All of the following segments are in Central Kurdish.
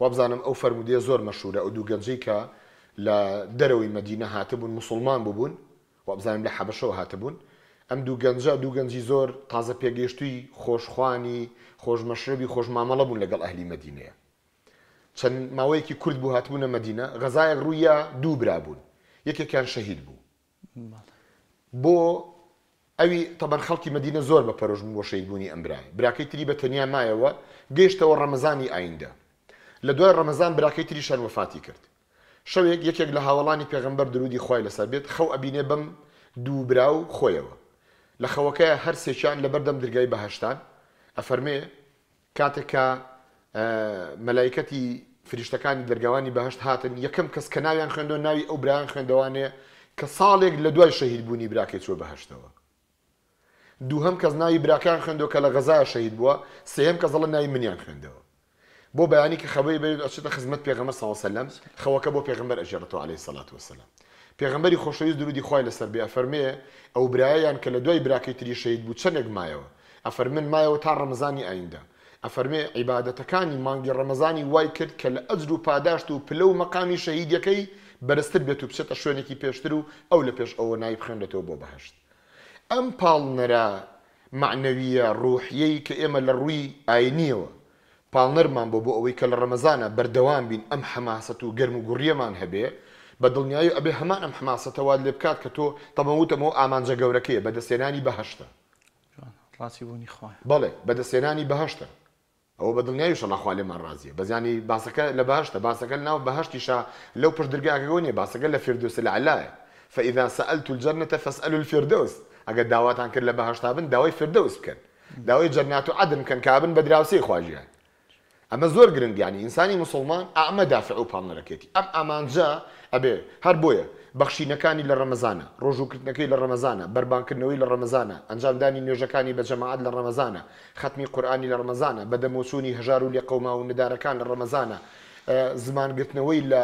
وابزانم ئەو فەرمودیە زۆر مەشورە ئەو دوو گەنجی کە لە دەرەوەی مدینە هاتبوون مسلمان ببوون وابزانم لە حەبەشەوە هاتبوون ئەم دوو گەنجە دوو گەنجی زۆر تازە پێگەیشتوی خۆشخوانی خۆشمەشربی خۆشمامەڵە بوون لەگەڵ ئەهلی مدینەیە چەند ماوەیەکی کورد بوو هاتبوونە مدینە غەزایە ڕوویە دوو برابوون یەکێکیان شەهید بوو بۆ ئەوی تەبەن خەڵکی مدینە زۆر بە پەرۆژم بۆ شەیدبوونی ئەمبرای براکەی تری بە تەنیا مایەوە گەیشتەوە ڕەمەزانی ئایندە لە دوای ڕەمەزان براکەی تریشان وفاتی کرد شەوێک یەکێک لە هاوڵانی پێغمبەر درودی خۆی لەسەر بێت خەو ئەبینێ بم دوو برا و خۆیەوە لە خەوەکەی هەر سێکیان لە بەردەم درگای بەهشتان ئەفەرمێ کاتێکە مەلایکەتی فریشتەکانی دەرگاوانی بەهشت هاتن یەکەم کەس کە ناویان خوێندەوە ناوی ئەو برایان خوێندەوانێ کە ساڵێک لە دوای شەهید بوونی براکەی چوە بەهشتەوە دووهم کەس ناوی براکان خوێندەوە کە لە غەزای شەهید بووە سێم کەزەڵە ناوی منیان خوێندەوە بۆ بەیانی کە خەبەی بێت ئەچێتە خزمەت پێغمە ساوەسەلم خەوەکە بۆ پێغمبەر ئەژێڕەوە عليه سەلات وسلم پێغمبەری خۆشەویست درودی خخوای لەسەر بێ فەرمێ ئەو برایان کە لە دوای براکەی تری شید بوو چەندێک مایەوە ئەفەر من مایەوە تا ڕەمەزانی ئایندا ئەفەرمێ عیباەتەکانی مانگی ڕەمەزانی وای کرد کە لە ئەجر و پاداشت و پلە و مەقامی شەهیدەکەی بەرزتر بێت و بچێتە شوێنێکی پێشتر و ئەو لە پێش ئەوە نای بخێنێتەوە بۆ بەهشت ئەم پاڵنەرە معنەویە ڕوحیەی کە ئێمە لە ڕووی ئاینیەوە پاڵنەرمان بۆ بو اوی کل رمضان بر دوام بین ام ئەم گرم و گەرم و گوڕیەمان هەبێ بە دڵنیایی ئەبێ هەمان ئەم حماسەتەواد لێ بکات کە تۆ تەمەوتەمەوە ئامانجە گەورەکەیە بەدەستێنانی بەهشتە ڕاستی بوونی خۆی بڵێ بەدەستێنانی بەهشتە ئەوە بە دڵنیای شەڵخوا لێمان ڕازیە بەزیانی باسەکە لە باشتە باسکل ناو بەهشتیشا لەو پشت دررگاگەونیە باسەکە لە فردوسە لە علایە فەئیدا سەئل تو جەرنەتە فەسئل الفردوس ئەگە داواتان کرد لە بەهشتا بن فردوس کن داوای جەرنات و عدن کەن کابن بە دراوسی خواژیان ئەمە زۆر گرنگیانی ئینسانی مسلمان ئەمە دافع و پامنەرەکەێتی ئەم ئامانجا ئەبێ هەر بۆیە بەخشینەکانی لە ڕەمەزانە ڕۆژوکردنەکەی لە ڕەمەزانە بربانکردنەوەی لە ڕەمەزانە ئەنجامدانی نوێژەکانی بە جەماعات لە ڕەمەزانە ختمی قورآانی لە ڕەمەزانە بەدەمۆچوونی هەژار و لێ قەوما و ندارەکان لە ڕەمەزانە زمانگرتنەوەی لە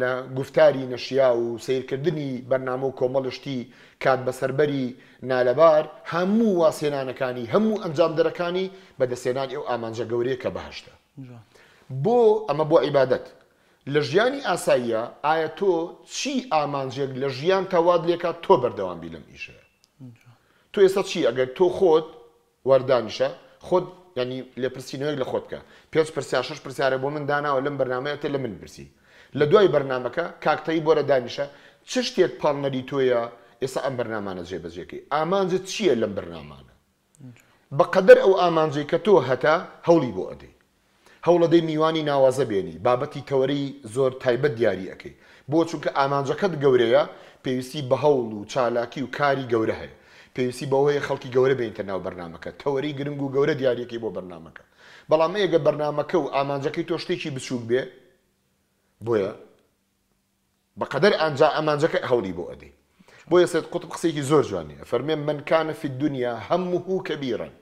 لە گفتاری نەشیا و سیرکردنی بەرنامە و کۆمەڵشتی کات بەسربەری نالەبار هەموو واسێنانەکانی هەموو ئەنجامدەرەکانی بەدەسێنانی ئەو ئامانجە گەورەیە کە بەهشتە بۆ ئەمە بۆ عیبادەت لە ژیانی ئاساییە ئایا تۆ چی ئامانجێک لە ژیان تەواد لێکە تۆ بەردەوام بی لەم ئیشەیە تۆ ئێستا چی ئەگەر تۆ خۆت وەردانیشە خۆت ینی لێپرسینەوەک لە خۆت بکە پێچ پرسیار شش پرسیارە بۆ من داناوە لەم بەرنمەیە لە من برسی لە دوای بەرنمەکە کاکتایی بۆرە دانیشە چ شتێک پاڵنەری تۆیە ئێستا ئەم بەرنمانە جێبەجێکی ئامانجە چییە لەم بەرنمانە بەقەدەر ئەو ئامانجی کە تۆ هەتا هەولی بۆ ئەدەی هەوڵەدەی میوانی ناوازە بێنی بابەتی کەوەری زۆر تایبەت دیاری ئەەکەی بۆ چونکە ئامانجەکەت گەورەیە پێویستی بە هەوڵ و چالاکی و کاری گەورە هەیە پێویستی بەوەیە خەڵکی گەورە بینتە ناو بەرنمەکە تەوەری گرنگ و گەورە دیارێکی بۆ بەرنمەکە بەڵام ەیەگە بەرنمەکە و ئامانجەکەی تۆ شتێکی بچوک بێ بۆیە بەقەدەر ئەجا ئەمانجەکە هەولی بۆ ئەدی بۆ یە سێت قوتب قسێکی زۆر جوانی فەرمێ منکانە فی دنیا هەموو کەبیرن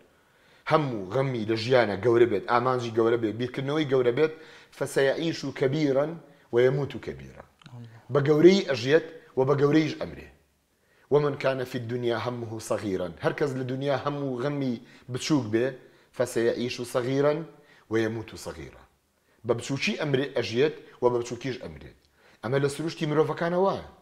هەموو غەمی لە ژیانە گەورە بێت ئامانجی گەورە بێت بیرکردنەوەی گەورە بێت فەسەیعیش و کەبیرن و یەموت و کەبیرە بە گەورەی ئەژێت و بە گەورەیش ئەمرێ ومن كان في الدنيا همه صغيرا هركز لدنيا همه غمي بتشوك به فسيعيش صغيرا ويموت صغيرا ببتشوكي أمري أجيت وببتشوكيش أمري أما لسروشتي مروفا كان واه